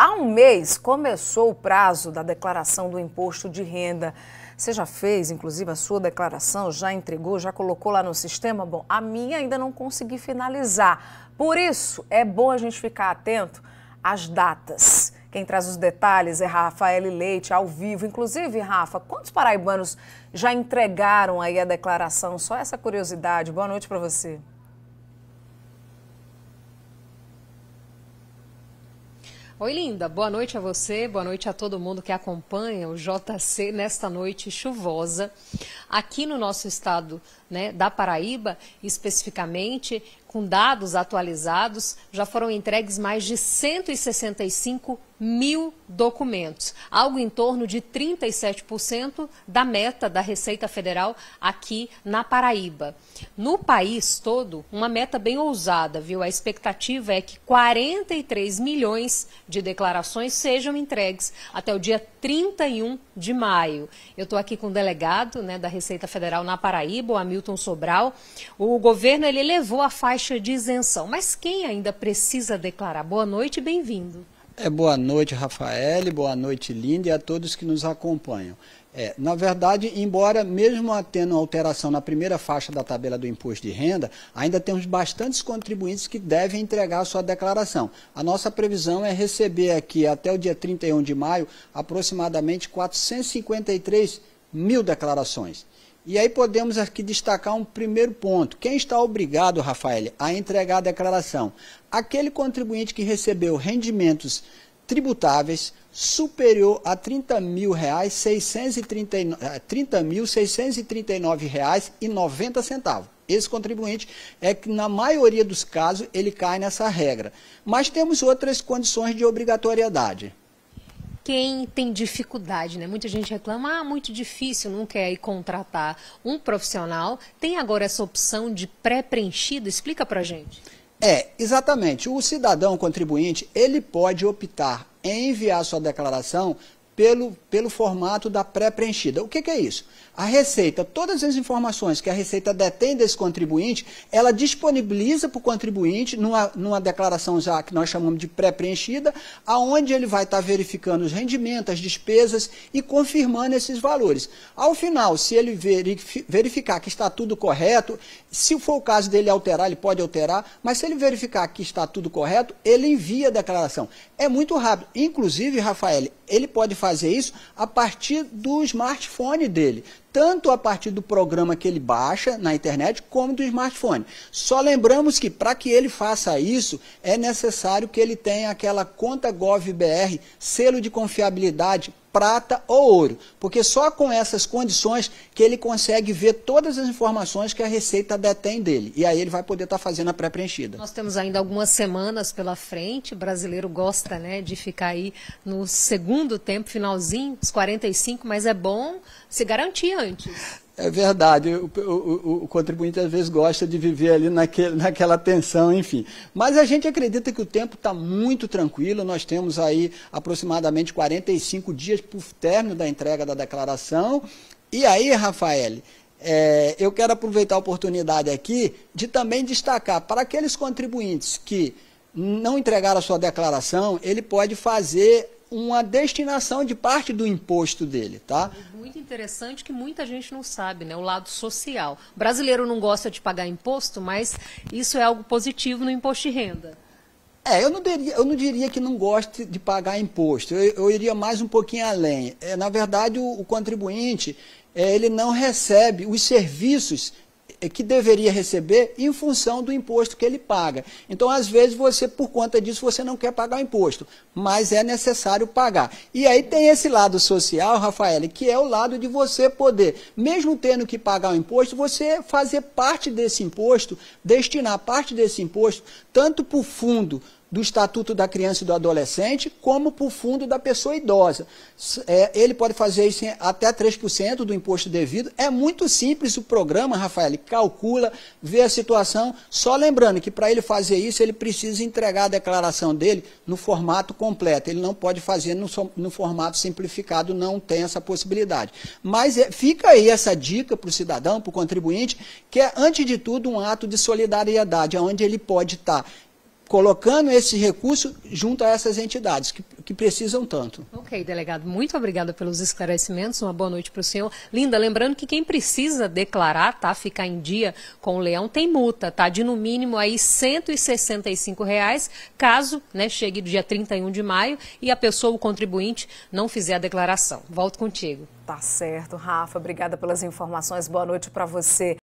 Há um mês começou o prazo da declaração do imposto de renda. Você já fez, inclusive, a sua declaração, já entregou, já colocou lá no sistema? Bom, a minha ainda não consegui finalizar. Por isso, é bom a gente ficar atento às datas. Quem traz os detalhes é Rafael Leite, ao vivo. Inclusive, Rafa, quantos paraibanos já entregaram aí a declaração? Só essa curiosidade. Boa noite para você. Oi, linda. Boa noite a você, boa noite a todo mundo que acompanha o JC nesta noite chuvosa. Aqui no nosso estado né, da Paraíba, especificamente, com dados atualizados, já foram entregues mais de 165 mil documentos, algo em torno de 37% da meta da Receita Federal aqui na Paraíba. No país todo, uma meta bem ousada, viu? A expectativa é que 43 milhões de declarações sejam entregues até o dia 31 de maio. Eu estou aqui com o delegado né, da Receita Federal na Paraíba, o Hamilton Sobral. O governo ele elevou a faixa de isenção, mas quem ainda precisa declarar? Boa noite e bem-vindo. É, boa noite, Rafael, boa noite, Linda, e a todos que nos acompanham. É, na verdade, embora mesmo tendo alteração na primeira faixa da tabela do imposto de renda, ainda temos bastantes contribuintes que devem entregar a sua declaração. A nossa previsão é receber aqui até o dia 31 de maio aproximadamente 453 mil declarações. E aí podemos aqui destacar um primeiro ponto. Quem está obrigado, Rafael, a entregar a declaração? Aquele contribuinte que recebeu rendimentos tributáveis superior a R$ 30.639,90. Eh, Esse contribuinte é que, na maioria dos casos, ele cai nessa regra. Mas temos outras condições de obrigatoriedade quem tem dificuldade, né? Muita gente reclama, ah, muito difícil, não quer ir contratar um profissional. Tem agora essa opção de pré-preenchido? Explica pra gente. É, exatamente. O cidadão contribuinte, ele pode optar em enviar sua declaração pelo, pelo formato da pré-preenchida. O que, que, é isso? A Receita, todas as informações que a Receita detém desse contribuinte, ela disponibiliza para o contribuinte numa, numa declaração já que nós chamamos de pré-preenchida, aonde ele vai estar tá verificando os rendimentos, as despesas e confirmando esses valores. Ao final, se ele verificar que está tudo correto, se for o caso dele alterar, ele pode alterar, mas se ele verificar que está tudo correto, ele envia a declaração. É muito rápido. Inclusive, Rafael, ele pode fazer fazer isso a partir do smartphone dele tanto a partir do programa que ele baixa na internet como do smartphone. Só lembramos que para que ele faça isso, é necessário que ele tenha aquela conta GovBR, selo de confiabilidade prata ou ouro, porque só com essas condições que ele consegue ver todas as informações que a Receita detém dele. E aí ele vai poder estar tá fazendo a pré-preenchida. Nós temos ainda algumas semanas pela frente, o brasileiro gosta né, de ficar aí no segundo tempo, finalzinho, os 45, mas é bom se garantir antes. É verdade, o, o, o, contribuinte às vezes gosta de viver ali naquele, naquela tensão, enfim. Mas a gente acredita que o tempo está muito tranquilo, nós temos aí aproximadamente 45 dias por término da entrega da declaração. E aí, Rafael, é, eu quero aproveitar a oportunidade aqui de também destacar para aqueles contribuintes que não entregaram a sua declaração, ele pode fazer uma destinação de parte do imposto dele, tá? Muito interessante que muita gente não sabe, né? O lado social. O brasileiro não gosta de pagar imposto, mas isso é algo positivo no imposto de renda. É, eu não, diria, eu não diria que não goste de pagar imposto. Eu, eu iria mais um pouquinho além. É, na verdade, o, o contribuinte, é, ele não recebe os serviços é que deveria receber em função do imposto que ele paga. Então, às vezes, você, por conta disso, você não quer pagar o imposto, mas é necessário pagar. E aí tem esse lado social, Rafael, que é o lado de você poder, mesmo tendo que pagar o imposto, você fazer parte desse imposto, destinar parte desse imposto, tanto para o fundo do Estatuto da Criança e do Adolescente, como para o fundo da pessoa idosa. É, ele pode fazer isso em até 3% do imposto devido. É muito simples o programa, Rafael. Calcula, vê a situação. Só lembrando que para ele fazer isso, ele precisa entregar a declaração dele no formato completo. Ele não pode fazer no, no formato simplificado, não tem essa possibilidade. Mas é, fica aí essa dica para o cidadão, para o contribuinte, que é, antes de tudo, um ato de solidariedade, onde ele pode estar. Tá colocando esse recurso junto a essas entidades que, que precisam tanto. Ok, delegado, muito obrigada pelos esclarecimentos, uma boa noite para o senhor. Linda, lembrando que quem precisa declarar, tá, ficar em dia com o leão, tem multa, tá, de no mínimo aí R$ 165, reais, caso né, chegue do dia 31 de maio e a pessoa, o contribuinte, não fizer a declaração. Volto contigo. Tá certo, Rafa, obrigada pelas informações, boa noite para você.